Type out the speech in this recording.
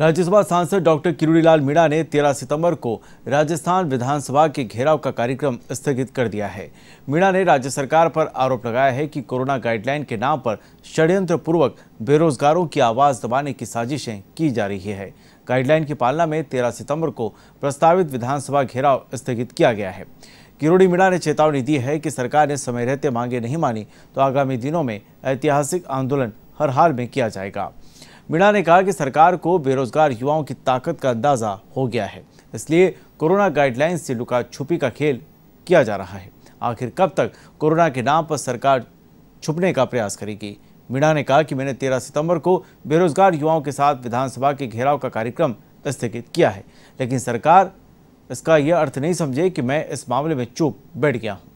राज्यसभा सांसद डॉक्टर किरोड़ीलाल मीणा ने 13 सितंबर को राजस्थान विधानसभा के घेराव का कार्यक्रम स्थगित कर दिया है मीणा ने राज्य सरकार पर आरोप लगाया है कि कोरोना गाइडलाइन के नाम पर षड्यंत्र पूर्वक बेरोजगारों की आवाज दबाने की साजिशें की जा रही है गाइडलाइन की पालना में तेरह सितंबर को प्रस्तावित विधानसभा घेराव स्थगित किया गया है किरोड़ी मीणा ने चेतावनी दी है कि सरकार ने समय रहते मांगे नहीं मानी तो आगामी दिनों में ऐतिहासिक आंदोलन हर हाल में किया जाएगा मीणा ने कहा कि सरकार को बेरोजगार युवाओं की ताकत का अंदाजा हो गया है इसलिए कोरोना गाइडलाइंस से लुका छुपी का खेल किया जा रहा है आखिर कब तक कोरोना के नाम पर सरकार छुपने का प्रयास करेगी मीणा ने कहा कि मैंने तेरह सितंबर को बेरोजगार युवाओं के साथ विधानसभा के घेराव का कार्यक्रम स्थगित किया है लेकिन सरकार इसका यह अर्थ नहीं समझे कि मैं इस मामले में चुप बैठ गया हूँ